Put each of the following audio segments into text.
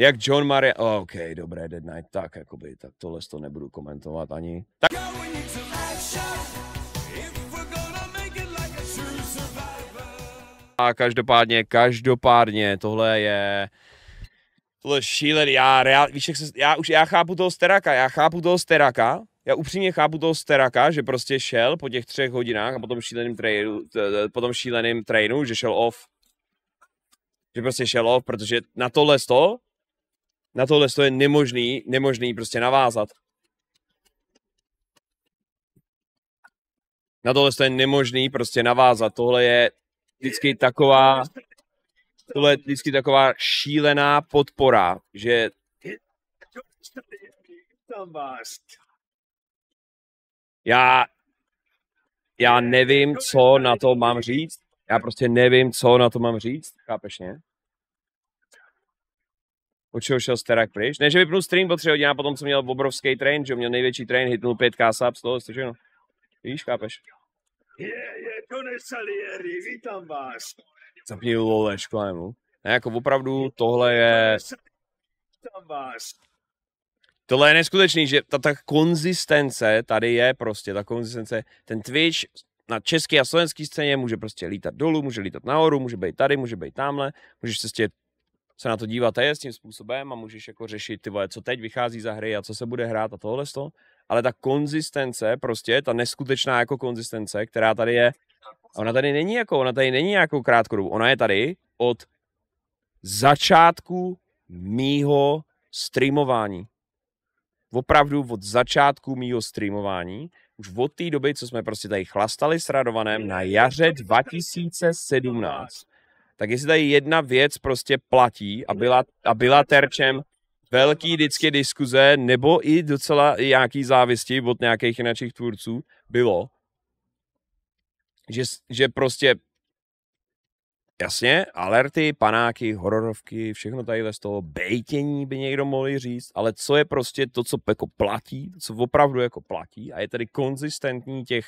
Jak John Maria... Oh, OK, dobré, Dead Night. Tak, jakoby, tak tohle to nebudu komentovat ani. Tak... A každopádně, každopádně, tohle je... Tohle šílený, já, reál, víš, jak se, já už, já chápu toho Steraka, já chápu toho Steraka, já upřímně chápu toho Steraka, že prostě šel po těch třech hodinách a potom šíleným trainu, potom šíleným trainu, že šel off, že prostě šel off, protože na tohle to na tohle to je nemožný, nemožný prostě navázat. Na tohle to je nemožný prostě navázat. Tohle je vždycky taková, tohle je vždycky taková šílená podpora, že já, já nevím, co na to mám říct. Já prostě nevím, co na to mám říct. Chápeš ne? od čeho šel Sterak pryč. Ne, že vypnul stream po tři hodiny a potom jsem měl obrovský train, že měl největší train, hitnul 5k subs, toho jste všechno. Víš, chápeš? Je, je, Salieri, vítám vás. Zapni lole, šklému. Ne, jako opravdu tohle je... Vítám vás. Tohle je neskutečný, že ta, ta konzistence tady je prostě, ta konzistence, ten Twitch na české a slovenské scéně může prostě lítat dolů, může lítat nahoru, může být tady, může být tamhle, můžeš se stět se na to dívat je s tím způsobem a můžeš jako řešit, ty vole, co teď vychází za hry a co se bude hrát a tohle to. Ale ta konzistence prostě, ta neskutečná jako konzistence, která tady je, ona tady není jako, ona tady není jako krátkodobu, ona je tady od začátku mýho streamování. Opravdu od začátku mýho streamování, už od té doby, co jsme prostě tady chlastali s Radovanem na jaře 2017, tak jestli tady jedna věc prostě platí a byla, a byla terčem velký vždycky diskuze nebo i docela nějaký závisti od nějakých jiných tvůrců bylo, že, že prostě Jasně, alerty, panáky, hororovky, všechno tady z toho bejtění by někdo mohl říct, ale co je prostě to, co jako platí, co opravdu jako platí a je tady konzistentní těch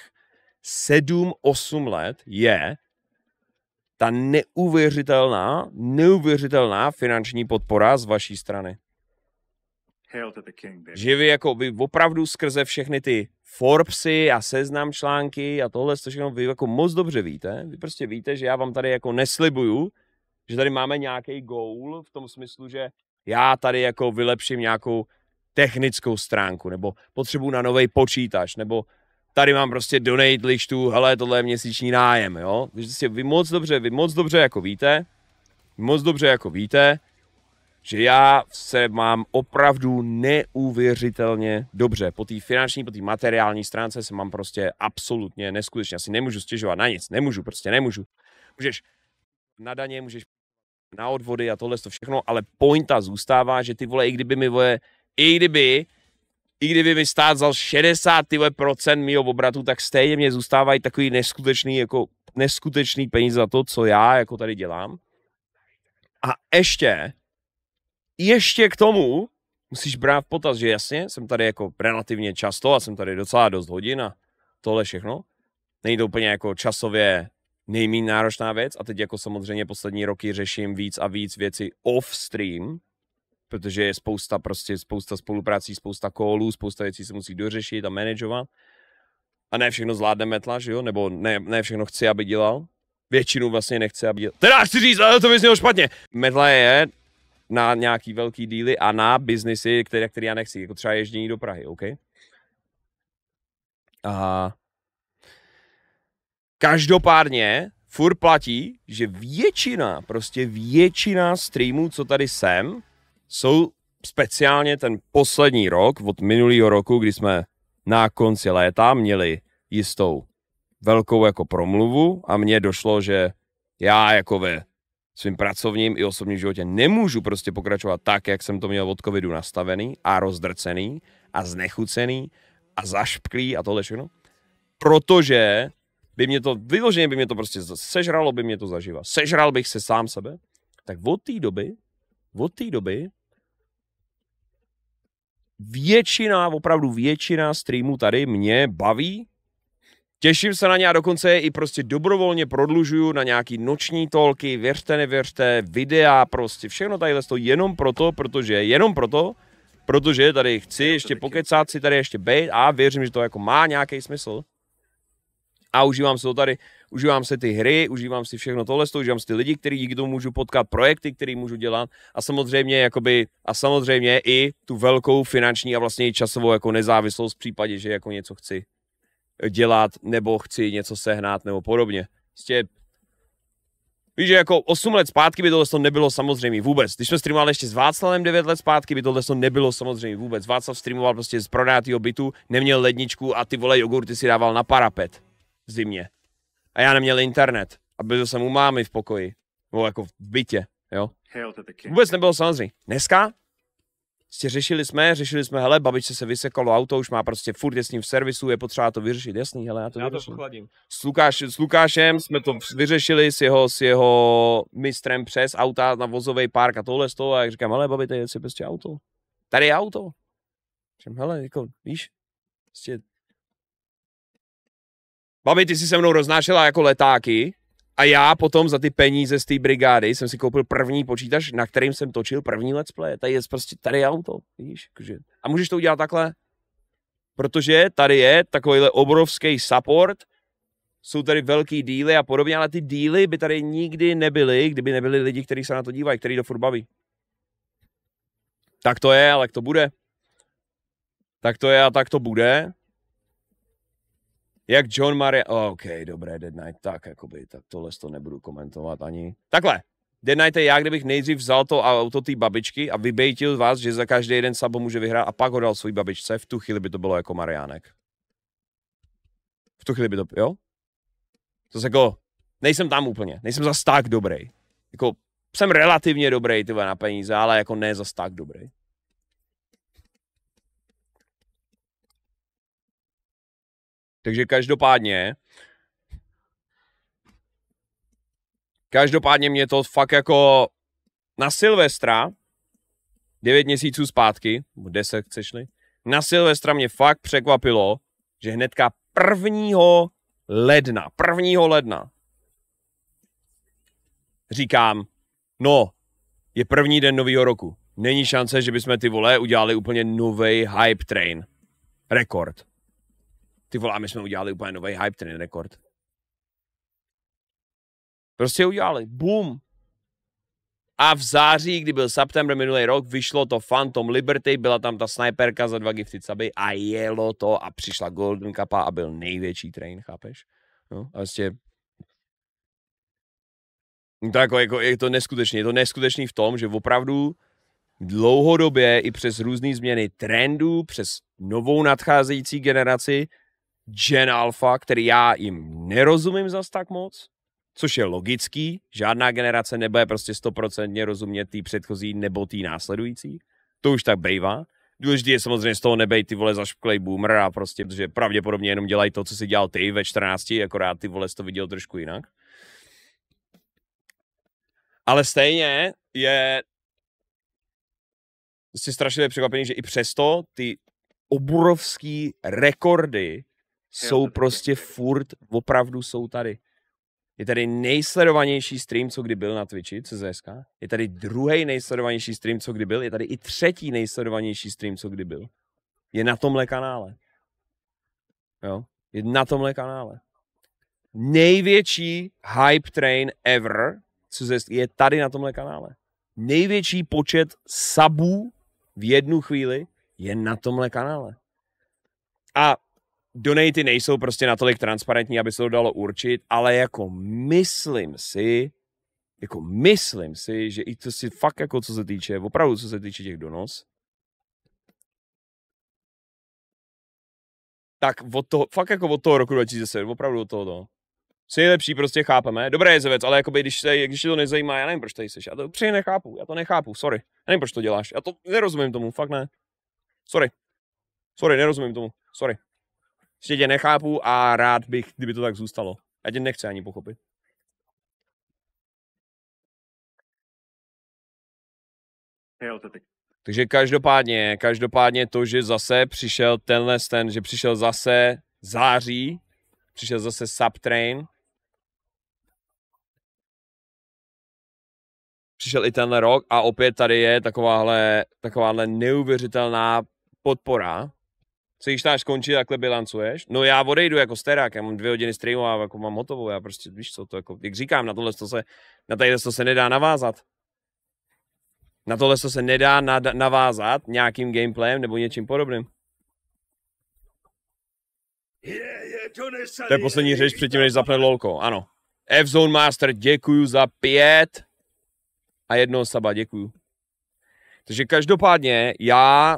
7-8 let, je, ta neuvěřitelná, neuvěřitelná finanční podpora z vaší strany. Že vy jako vy opravdu skrze všechny ty Forbesy a seznam články a tohle to všechno vy jako moc dobře víte. Vy prostě víte, že já vám tady jako neslibuju, že tady máme nějaký goal v tom smyslu, že já tady jako vylepším nějakou technickou stránku, nebo potřebu na nový počítač, nebo tady mám prostě donate lištu, hele, tohle je měsíční nájem, jo. Prostě vy moc dobře, vy moc dobře jako víte, moc dobře jako víte, že já se mám opravdu neuvěřitelně dobře. Po té finanční, po té materiální stránce se mám prostě absolutně neskutečně. Asi nemůžu stěžovat na nic, nemůžu, prostě nemůžu. Můžeš na daně, můžeš na odvody a tohle to všechno, ale pointa zůstává, že ty vole, i kdyby mi vole, i kdyby i kdyby mi stát za 60 tyhle, procent mýho obratu, tak stejně mě zůstávají takový neskutečný, jako neskutečný peníze za to, co já jako tady dělám. A ještě, ještě k tomu musíš brát potaz, že jasně, jsem tady jako relativně často a jsem tady docela dost hodin a tohle všechno. Není to úplně jako časově nejméně náročná věc a teď jako samozřejmě poslední roky řeším víc a víc věci off stream, protože je spousta prostě, spousta spoluprácí, spousta kolů, spousta věcí se musí dořešit a manažovat. A ne všechno zvládne metla, že jo? Nebo ne, ne všechno chci, aby dělal. Většinu vlastně nechce, aby dělal. Teda chci říct, ale to by znělo špatně. Metla je na nějaký velký díly a na biznisy, které, které já nechci, jako třeba ježdění do Prahy, OK? A každopádně furt platí, že většina, prostě většina streamů, co tady jsem, jsou speciálně ten poslední rok od minulého roku, kdy jsme na konci léta měli jistou velkou jako promluvu a mně došlo, že já jako ve svým pracovním i osobním životě nemůžu prostě pokračovat tak, jak jsem to měl od covidu nastavený a rozdrcený a znechucený a zašpklý a tohle všechno, protože by mě to, vyloženě by mě to prostě sežralo, by mě to zaživa. Sežral bych se sám sebe. Tak od té doby, od té doby většina, opravdu většina streamů tady mě baví. Těším se na ně a dokonce i prostě dobrovolně prodlužuju na nějaký noční tolky, věřte, nevěřte, videa, prostě všechno tady to jenom proto, protože jenom proto, protože tady chci ještě pokecat, si tady ještě bejt a věřím, že to jako má nějaký smysl. A užívám se to tady užívám si ty hry, užívám si všechno tohle, užívám si ty lidi, který díky tomu můžu potkat, projekty, který můžu dělat a samozřejmě, jakoby, a samozřejmě i tu velkou finanční a vlastně i časovou jako nezávislost v případě, že jako něco chci dělat nebo chci něco sehnat nebo podobně. Prostě Víš, že jako 8 let zpátky by tohle to nebylo samozřejmě vůbec. Když jsme streamovali ještě s Václavem 9 let zpátky, by tohle to nebylo samozřejmě vůbec. Václav streamoval prostě z prodátého bytu, neměl ledničku a ty vole jogurty si dával na parapet v zimě a já neměl internet. A byl jsem u mámy v pokoji. Nebo jako v bytě, jo. Vůbec nebylo samozřejmě. Dneska prostě řešili jsme, řešili jsme, hele, babičce se vysekalo auto, už má prostě furt je s ním v servisu, je potřeba to vyřešit, jasný, hele, já to já vyřeším. To s, Lukáš, s Lukášem jsme to vyřešili s jeho, s jeho mistrem přes auta na vozový park a tohle z toho, a jak říkám, hele, babi, tady je prostě auto. Tady je auto. Říkám, hele, jako, víš, prostě babi, ty jsi se mnou roznášela jako letáky a já potom za ty peníze z té brigády jsem si koupil první počítač, na kterým jsem točil první let's play. Tady je prostě, tady je auto, víš. A můžeš to udělat takhle, protože tady je takovýhle obrovský support, jsou tady velký díly a podobně, ale ty díly by tady nikdy nebyly, kdyby nebyli lidi, kteří se na to dívají, který to furt baví. Tak to je, ale jak to bude. Tak to je a tak to bude jak John Maria, OK, dobré, Dead Knight, tak jakoby, tak tohle to nebudu komentovat ani. Takhle, Dead Knight je já, kdybych nejdřív vzal to auto té babičky a vybejtil vás, že za každý jeden sabo může vyhrát a pak ho dal svůj babičce, v tu chvíli by to bylo jako Mariánek. V tu chvíli by to, jo? To se jako, nejsem tam úplně, nejsem zas tak dobrý. Jako, jsem relativně dobrý, ty na peníze, ale jako ne zas tak dobrý. Takže každopádně, každopádně mě to fakt jako na Silvestra, 9 měsíců zpátky, 10 chceš-li, na Silvestra mě fakt překvapilo, že hnedka prvního ledna, prvního ledna, říkám, no, je první den nového roku. Není šance, že bychom ty vole udělali úplně nový hype train. Rekord. Ty volá, my jsme udělali úplně nový hype ten rekord. Prostě udělali. Boom. A v září, kdy byl september minulý rok, vyšlo to Phantom Liberty, byla tam ta sniperka za dva gifty caby a jelo to a přišla Golden Kappa a byl největší train, chápeš? No, a vlastně no tak jako, je to neskutečný. Je to neskutečný v tom, že opravdu dlouhodobě i přes různé změny trendů, přes novou nadcházející generaci Gen Alpha, který já jim nerozumím zas tak moc, což je logický, žádná generace nebude prostě stoprocentně rozumět tý předchozí nebo tý následující, to už tak bejvá. Důležité je samozřejmě z toho nebej ty vole zašklej boomer a prostě, protože pravděpodobně jenom dělají to, co si dělal ty ve 14, akorát ty vole to viděl trošku jinak. Ale stejně je si strašně překvapený, že i přesto ty obrovský rekordy jsou prostě furt, opravdu jsou tady. Je tady nejsledovanější stream, co kdy byl na Twitchi, CZSK. Je tady druhý nejsledovanější stream, co kdy byl. Je tady i třetí nejsledovanější stream, co kdy byl. Je na tomhle kanále. Jo? Je na tomhle kanále. Největší hype train ever CZSK je tady na tomhle kanále. Největší počet sabů v jednu chvíli je na tomhle kanále. A donaty nejsou prostě natolik transparentní, aby se to dalo určit, ale jako myslím si, jako myslím si, že i to si fakt jako co se týče, opravdu co se týče těch donos, tak od toho, fakt jako od toho roku 2007, opravdu od toho to. No. Si nejlepší prostě chápeme. Dobré je věc, ale jakoby, když, se, když se to nezajímá, já nevím, proč tady jsi. Já to přeji nechápu, já to nechápu, sorry. Já nevím, proč to děláš. Já to nerozumím tomu, fakt ne. Sorry. Sorry, nerozumím tomu, sorry. Ještě tě nechápu a rád bych, kdyby to tak zůstalo. Já tě nechci ani pochopit. Jo, to teď. Takže každopádně, každopádně to, že zase přišel tenhle ten, že přišel zase září, přišel zase subtrain, přišel i tenhle rok a opět tady je takováhle, takováhle neuvěřitelná podpora co již náš skončí, takhle bilancuješ. No já odejdu jako sterák, já mám dvě hodiny streamu a jako mám hotovo, já prostě, víš co, to jako, jak říkám, na tohle to se, na tady to se nedá navázat. Na tohle to se nedá na, navázat nějakým gameplayem nebo něčím podobným. To je poslední řeč předtím, než zapne lolko, ano. F-Zone Master, děkuju za pět a jednoho saba, děkuju. Takže každopádně já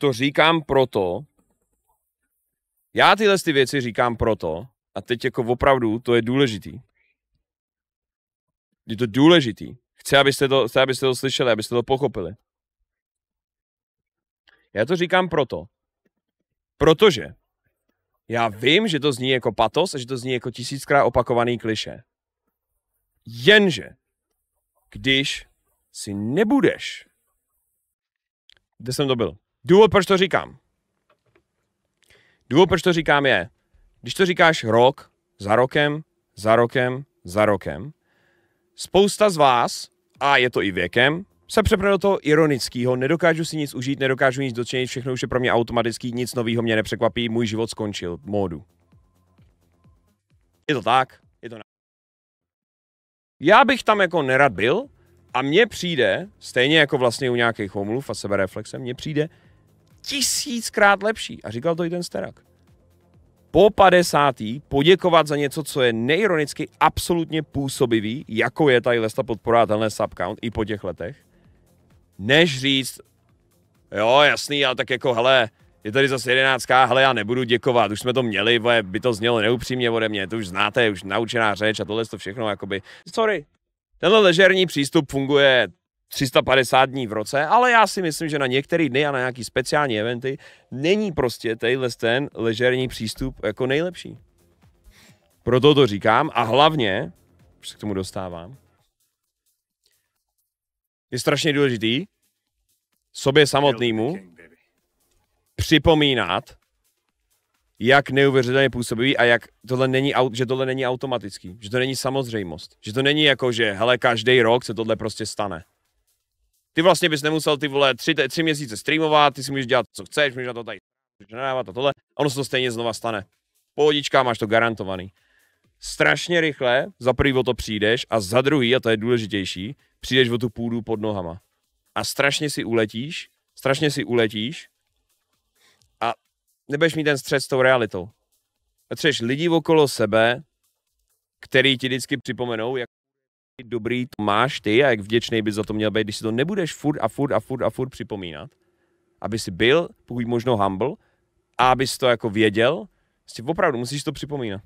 to říkám proto, já tyhle ty věci říkám proto, a teď jako opravdu to je důležitý. Je to důležitý. Chci, abyste to, chci, abyste to slyšeli, abyste to pochopili. Já to říkám proto, protože já vím, že to zní jako patos a že to zní jako tisíckrát opakovaný kliše. Jenže, když si nebudeš, kde jsem to byl? Důvod, proč to říkám. Důvod, proč to říkám, je, když to říkáš rok, za rokem, za rokem, za rokem, spousta z vás, a je to i věkem, se přepne do toho ironického, nedokážu si nic užít, nedokážu nic dočinit, všechno už je pro mě automatický, nic nového mě nepřekvapí, můj život skončil, módu. Je to tak, je to na... Já bych tam jako nerad byl a mně přijde, stejně jako vlastně u nějakých homluv a sebereflexe, mně přijde, tisíckrát lepší. A říkal to i ten Sterak. Po 50. poděkovat za něco, co je neironicky absolutně působivý, jako je tady lesta podpora tenhle subcount i po těch letech, než říct, jo, jasný, ale tak jako, hele, je tady zase jedenáctká, hele, já nebudu děkovat, už jsme to měli, bo by to znělo neupřímně ode mě, to už znáte, už naučená řeč a tohle to všechno, jakoby, sorry. Tenhle ležerní přístup funguje 350 dní v roce, ale já si myslím, že na některé dny a na nějaký speciální eventy není prostě tenhle ten ležerní přístup jako nejlepší. Proto to říkám a hlavně, už se k tomu dostávám, je strašně důležitý sobě samotnému připomínat, jak neuvěřitelně působivý a jak tohle není, že tohle není automatický, že to není samozřejmost, že to není jako, že hele, každý rok se tohle prostě stane. Ty vlastně bys nemusel ty vole tři, tři měsíce streamovat, ty si můžeš dělat, co chceš, můžeš na to tady nadávat a tohle. A ono se to stejně znova stane. Pohodička, máš to garantovaný. Strašně rychle, za prvý o to přijdeš a za druhý, a to je důležitější, přijdeš o tu půdu pod nohama. A strašně si uletíš, strašně si uletíš a nebudeš mít ten střed s tou realitou. Potřebuješ lidi okolo sebe, který ti vždycky připomenou, jak dobrý to máš ty a jak vděčný bys za to měl být, když si to nebudeš furt a furt a furt a furt připomínat. Aby si byl, pokud možno humble, a aby to jako věděl, si opravdu musíš to připomínat.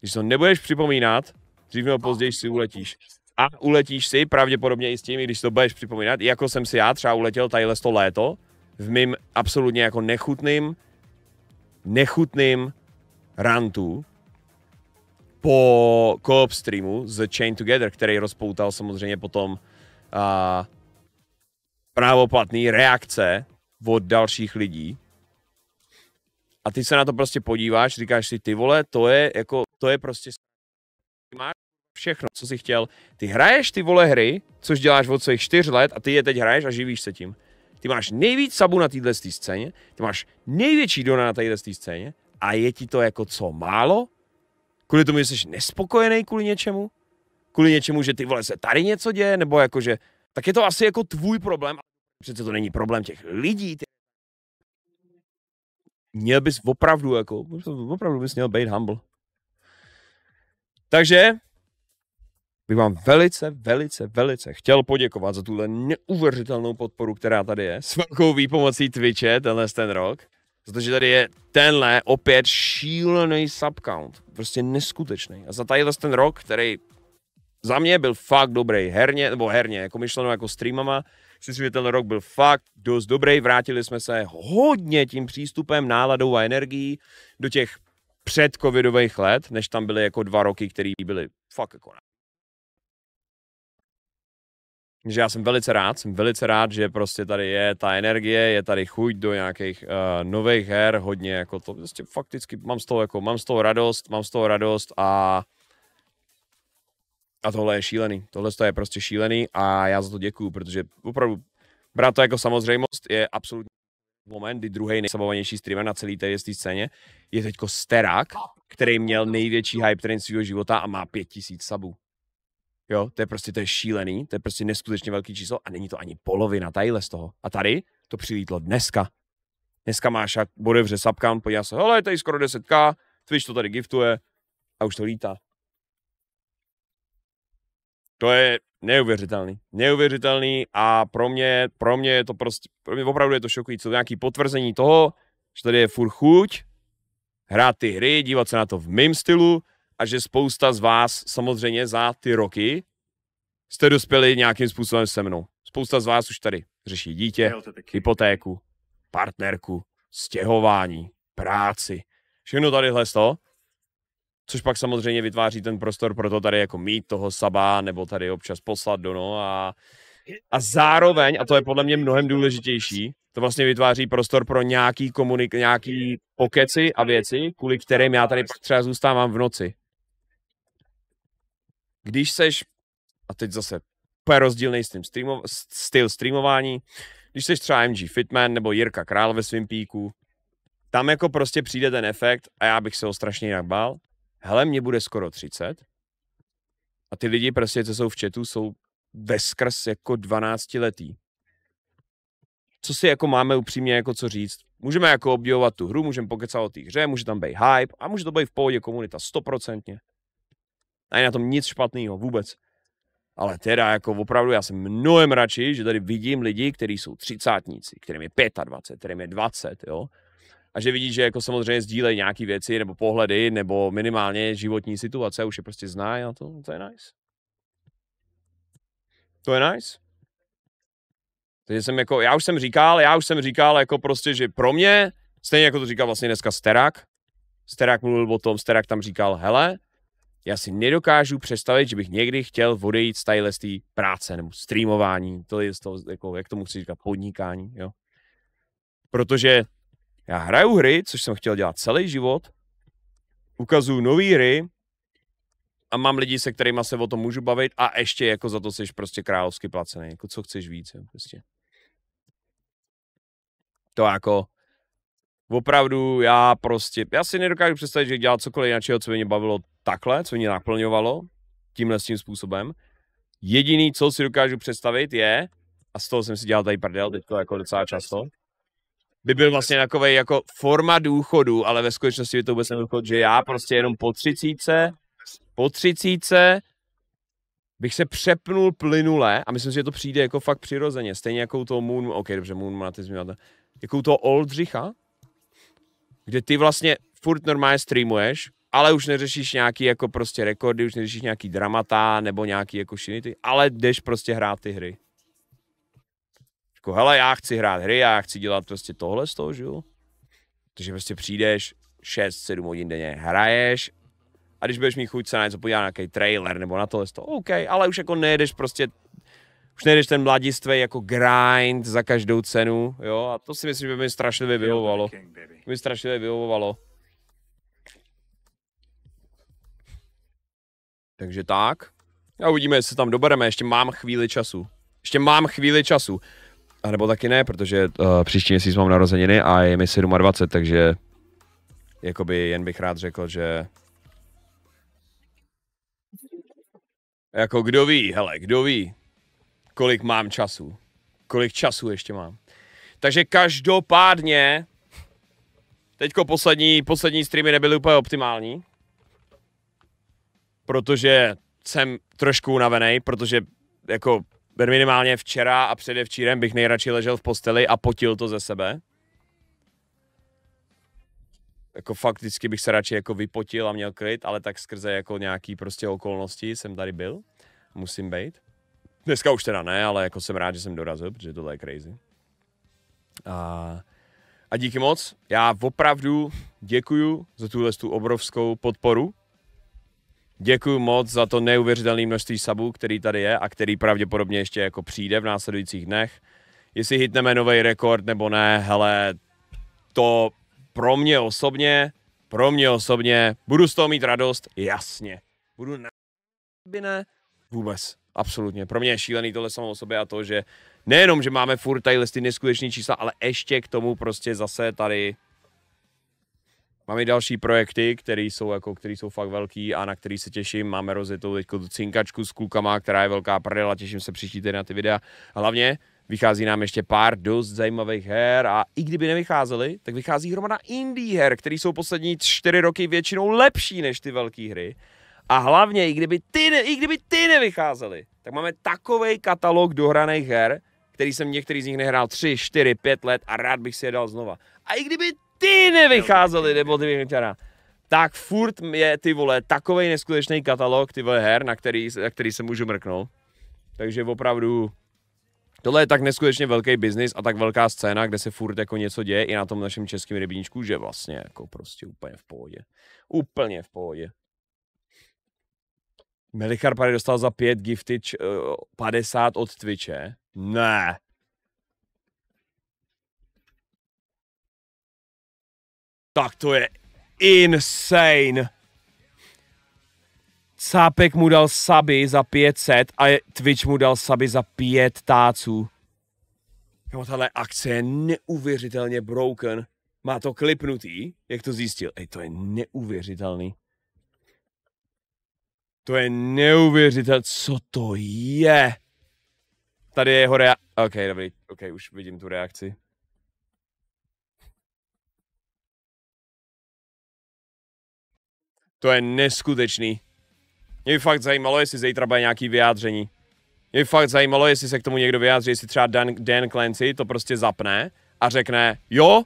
Když to nebudeš připomínat, dřív nebo později si uletíš. A uletíš si pravděpodobně i s tím, i když to budeš připomínat, jako jsem si já třeba uletěl tadyhle to léto, v mým absolutně jako nechutným, nechutným rantu, po co-op streamu z Chain Together, který rozpoutal samozřejmě potom a, právoplatný reakce od dalších lidí. A ty se na to prostě podíváš, říkáš si, ty vole, to je jako, to je prostě máš všechno, co jsi chtěl. Ty hraješ ty vole hry, což děláš od svých čtyř let a ty je teď hraješ a živíš se tím. Ty máš nejvíc sabu na této scéně, ty máš největší dona na této scéně a je ti to jako co málo? Kvůli tomu, že jsi nespokojený kvůli něčemu? Kvůli něčemu, že ty vole se tady něco děje, nebo jakože, tak je to asi jako tvůj problém. Přece to není problém těch lidí. Ty. Měl bys opravdu, jako, opravdu bys měl být humble. Takže bych vám velice, velice, velice chtěl poděkovat za tuhle neuvěřitelnou podporu, která tady je. S velkou výpomocí Twitche tenhle ten rok. Protože tady je tenhle opět šílený subcount. Prostě neskutečný. A za tady ten rok, který za mě byl fakt dobrý herně, nebo herně, jako myšleno jako streamama, si myslím, že ten rok byl fakt dost dobrý, vrátili jsme se hodně tím přístupem, náladou a energií do těch před covidových let, než tam byly jako dva roky, které byly fakt jako že já jsem velice rád, jsem velice rád, že prostě tady je ta energie, je tady chuť do nějakých uh, nových her, hodně jako to prostě fakticky mám z toho jako, mám z toho radost, mám z toho radost a a tohle je šílený, tohle je prostě šílený a já za to děkuju, protože opravdu brát to jako samozřejmost je absolutně moment, kdy druhý nejsabovanější streamer na celé té scéně je teďko Sterák, který měl největší hype train svého života a má tisíc sabů. Jo, to je prostě to je šílený, to je prostě neskutečně velký číslo a není to ani polovina tadyhle z toho. A tady to přilítlo dneska. Dneska máš, jak bude vře sapkám, podívá se, hele, tady skoro 10k, Twitch to tady giftuje a už to lítá. To je neuvěřitelný. Neuvěřitelný a pro mě, pro mě je to prostě, pro mě opravdu je to šokující. To nějaký potvrzení toho, že tady je furt chuť hrát ty hry, dívat se na to v mém stylu, a že spousta z vás samozřejmě za ty roky jste dospěli nějakým způsobem se mnou. Spousta z vás už tady řeší dítě, hypotéku, partnerku, stěhování, práci, všechno tady z Což pak samozřejmě vytváří ten prostor pro to tady jako mít toho saba nebo tady občas poslat do no a, a zároveň, a to je podle mě mnohem důležitější, to vlastně vytváří prostor pro nějaký komunik, nějaký pokeci a věci, kvůli kterým já tady třeba zůstávám v noci. Když seš, a teď zase úplně rozdílný stream streamo, styl streamování, když seš třeba MG Fitman nebo Jirka Král ve svém píku, tam jako prostě přijde ten efekt a já bych se ho strašně jinak bál. Hele, mě bude skoro 30 a ty lidi prostě, co jsou v chatu, jsou veskrz jako 12 letý. Co si jako máme upřímně jako co říct? Můžeme jako obdivovat tu hru, můžeme pokecat o té hře, může tam být hype a může to být v pohodě komunita stoprocentně je na tom nic špatného, vůbec. Ale teda jako opravdu já jsem mnohem radši, že tady vidím lidi, kteří jsou třicátníci, kterým je 25, kterým je 20, jo. A že vidí, že jako samozřejmě sdílejí nějaké věci nebo pohledy nebo minimálně životní situace, už je prostě zná a to, to je nice. To je nice. Takže jsem jako, já už jsem říkal, já už jsem říkal jako prostě, že pro mě, stejně jako to říkal vlastně dneska Sterak, Sterak mluvil o tom, Sterak tam říkal, hele, já si nedokážu představit, že bych někdy chtěl odejít z téhle práce nebo streamování, to je z toho, jako, jak to musí říkat, podnikání, jo. Protože já hraju hry, což jsem chtěl dělat celý život, ukazuju nové hry a mám lidi, se kterými se o tom můžu bavit a ještě jako za to jsi prostě královsky placený, jako co chceš víc, jo, prostě. To jako, opravdu já prostě, já si nedokážu představit, že dělat cokoliv jiného, co by mě bavilo takhle, co mě naplňovalo tímhle s tím způsobem. Jediný, co si dokážu představit, je, a z toho jsem si dělal tady prdel to jako docela často, by byl vlastně takový jako forma důchodu, ale ve skutečnosti by to vůbec nebyl že já prostě jenom po třicíce, po třicíce bych se přepnul plynule a myslím si, že to přijde jako fakt přirozeně, stejně jako u toho Moon, ok, dobře, Moon má ty změna, jako u toho Oldřicha, kde ty vlastně furt normálně streamuješ, ale už neřešíš nějaký jako prostě rekordy, už neřešíš nějaký dramata nebo nějaký jako šinity, ale jdeš prostě hrát ty hry. Jako, hele, já chci hrát hry, já chci dělat prostě tohle z toho, že jo? Takže prostě přijdeš 6-7 hodin denně, hraješ a když budeš mít chuť se na něco podívat, nějaký trailer nebo na tohle z toho, OK, ale už jako nejedeš prostě už nejedeš ten mladistvý jako grind za každou cenu, jo, a to si myslím, že by mi strašlivě vyhovovalo. By mi strašlivě vyhovovalo. Takže tak. A uvidíme, jestli tam dobereme. Ještě mám chvíli času. Ještě mám chvíli času. A nebo taky ne, protože uh, příští měsíc mám narozeniny a je mi 27, takže jakoby jen bych rád řekl, že jako kdo ví, hele, kdo ví, kolik mám času, kolik času ještě mám. Takže každopádně, teďko poslední, poslední streamy nebyly úplně optimální, protože jsem trošku unavený, protože jako minimálně včera a předevčírem bych nejradši ležel v posteli a potil to ze sebe. Jako fakticky bych se radši jako vypotil a měl klid, ale tak skrze jako nějaký prostě okolnosti jsem tady byl. Musím být. Dneska už teda ne, ale jako jsem rád, že jsem dorazil, protože tohle je crazy. A, a díky moc. Já opravdu děkuju za tuhle tu obrovskou podporu, Děkuji moc za to neuvěřitelné množství sabů, který tady je a který pravděpodobně ještě jako přijde v následujících dnech. Jestli hitneme nový rekord nebo ne, hele, to pro mě osobně, pro mě osobně, budu z toho mít radost, jasně. Budu na... ne, vůbec, absolutně. Pro mě je šílený tohle samo o sobě a to, že nejenom, že máme furt tady listy neskutečný čísla, ale ještě k tomu prostě zase tady Mám i další projekty, které jsou, jako, který jsou fakt velký a na který se těším. Máme rozjetou teď tu cinkačku s klukama, která je velká prdela, těším se příští týden na ty videa. Hlavně vychází nám ještě pár dost zajímavých her a i kdyby nevycházely, tak vychází hromada indie her, které jsou poslední čtyři roky většinou lepší než ty velké hry. A hlavně, i kdyby ty, ne, i kdyby ty nevycházely, tak máme takový katalog dohraných her, který jsem některý z nich nehrál 3, 4, 5 let a rád bych si je dal znova. A i kdyby ty nevycházely, nebo ty která. Tak furt je ty vole takovej neskutečný katalog ty vole her, na který, na který se můžu mrknout. Takže opravdu Tohle je tak neskutečně velký biznis a tak velká scéna, kde se furt jako něco děje i na tom našem českém rybníčku, že vlastně jako prostě úplně v pohodě. Úplně v pohodě. Melichar dostal za pět gifty 50 eh, od Twitche. Ne, Tak to je insane. Cápek mu dal saby za 500 a Twitch mu dal saby za 5 táců. Jo, tahle akce je neuvěřitelně broken. Má to klipnutý, jak to zjistil. Ej, to je neuvěřitelný. To je neuvěřitelné, co to je? Tady je jeho rea... Ok, dobrý, ok, už vidím tu reakci. To je neskutečný. Mě by fakt zajímalo, jestli zítra bude nějaký vyjádření. Mě by fakt zajímalo, jestli se k tomu někdo vyjádří, jestli třeba Dan, Dan Clancy to prostě zapne a řekne, jo,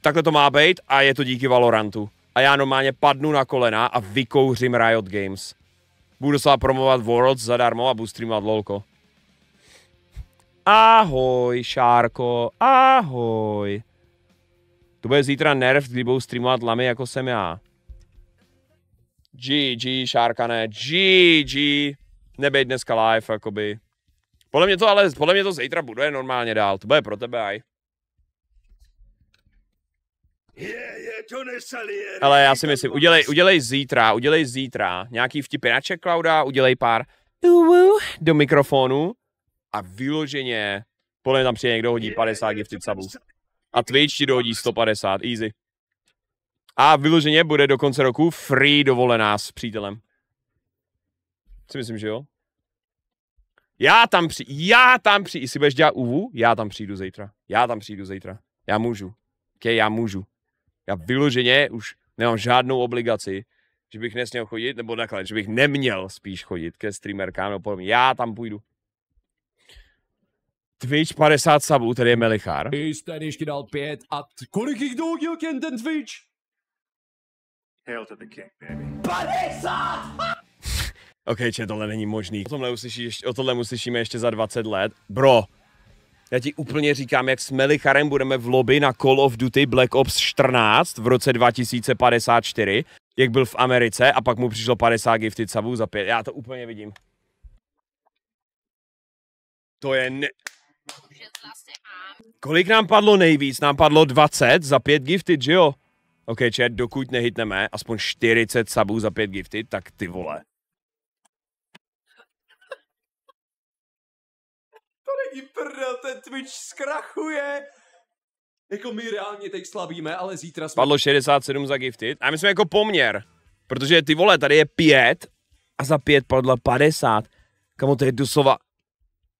takhle to má být a je to díky Valorantu. A já normálně padnu na kolena a vykouřím Riot Games. Budu se promovat Worlds zadarmo a budu streamovat LOLko. Ahoj, Šárko, ahoj. To bude zítra nerv, kdy budou streamovat lamy, jako jsem já. GG, šárkané, GG, nebej dneska live, jakoby. Podle mě to ale, podle mě to zítra bude normálně dál, to bude pro tebe aj. Ale já si myslím, udělej, udělej zítra, udělej zítra nějaký vtipy na Klauda, udělej pár do mikrofonu a vyloženě, podle mě tam přijde někdo hodí 50 gifty subů. A Twitch ti dohodí 150, easy. A vyloženě bude do konce roku free dovolená s přítelem. Si myslím, že jo? Já tam při, já tam při, jestli budeš dělat UVU, já tam přijdu zítra. Já tam přijdu zítra. Já můžu. Okay, já můžu. Já vyloženě už nemám žádnou obligaci, že bych nesměl chodit, nebo takhle, že bych neměl spíš chodit ke streamerkám nebo podobně. Já tam půjdu. Twitch 50 sabů, tady je Melichar. Jste ještě dal pět a kolik jich dohodil ten Twitch? Hail to the king, baby. OK, če tohle není možný. O tomhle, uslyší, o tohle uslyšíme ještě za 20 let. Bro, já ti úplně říkám, jak s Melicharem budeme v lobby na Call of Duty Black Ops 14 v roce 2054, jak byl v Americe a pak mu přišlo 50 gifty savů za pět. Já to úplně vidím. To je ne... Kolik nám padlo nejvíc? Nám padlo 20 za pět gifty, že jo? OK, chat, dokud nehytneme aspoň 40 sabů za 5 gifty, tak ty vole. To není prdel, ten Twitch zkrachuje. Jako my reálně teď slabíme, ale zítra jsme... Padlo 67 za gifty. A my jsme jako poměr. Protože ty vole, tady je 5 a za 5 padla 50. Kamo, to je doslova...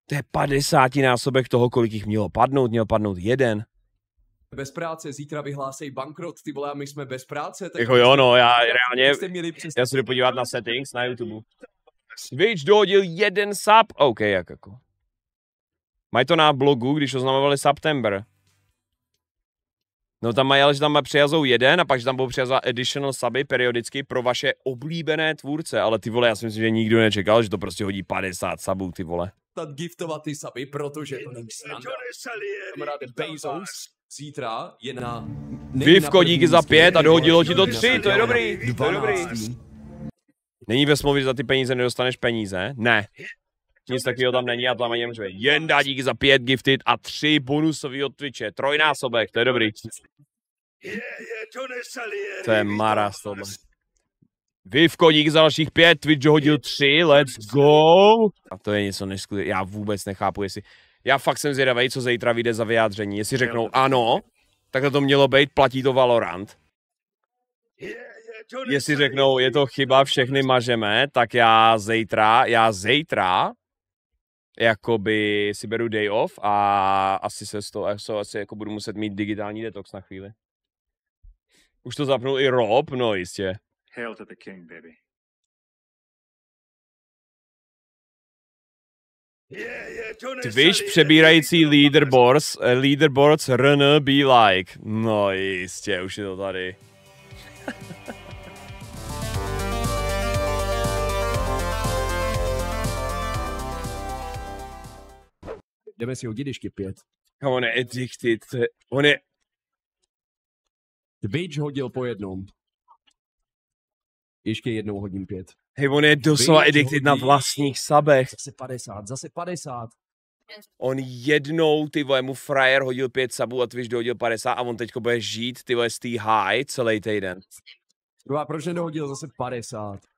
To je 50 násobek toho, kolik jich mělo padnout. Měl padnout jeden bez práce, zítra vyhlásej bankrot, ty vole, a my jsme bez práce. Tak jako jo, prostě no, já reálně, jste měli přes... já se jdu podívat na settings na YouTube. Twitch dohodil jeden sub, OK, jak jako. Mají to na blogu, když oznamovali September. No tam mají, ale že tam přijazou jeden a pak, že tam budou přijazovat additional suby periodicky pro vaše oblíbené tvůrce, ale ty vole, já si myslím, že nikdo nečekal, že to prostě hodí 50 subů, ty vole. Giftovat ty suby, protože to není standard. Kamaráde Bezos, Zítra je na... Vivko, díky za pět a dohodilo ti to tři, to je dobrý, to je dobrý. Není ve smlouvě, za ty peníze nedostaneš peníze? Ne. Nic takového tam není a tam ani nemůže dá díky za pět gifted a tři bonusový od Twitche. Trojnásobek, to je dobrý. To je maras tohle. Vivko, díky za dalších pět, Twitch hodil tři, let's go. A to je něco neskutečného, já vůbec nechápu, jestli... Já fakt jsem zvědavý, co zítra vyjde za vyjádření. Jestli řeknou ano, tak to, mělo být, platí to Valorant. Jestli řeknou, je to chyba, všechny mažeme, tak já zítra, já zítra jakoby si beru day off a asi se z toho, asi jako budu muset mít digitální detox na chvíli. Už to zapnul i Rob, no jistě. Hail to the king, baby. Twitch přebírající leaderboards, eh, leaderboards run be like. No jistě, už je to tady. Jdeme si hodit ještě pět. A on, je addicted. On je... Twitch hodil po jednom. Ještě jednou hodím pět. Hej, on je doslova addicted na vlastních sabech. Zase 50, zase 50. On jednou, ty vole, mu frajer hodil pět sabů a Twitch dohodil 50 a on teďko bude žít, ty vole, z té high celý týden. No proč nedohodil zase 50?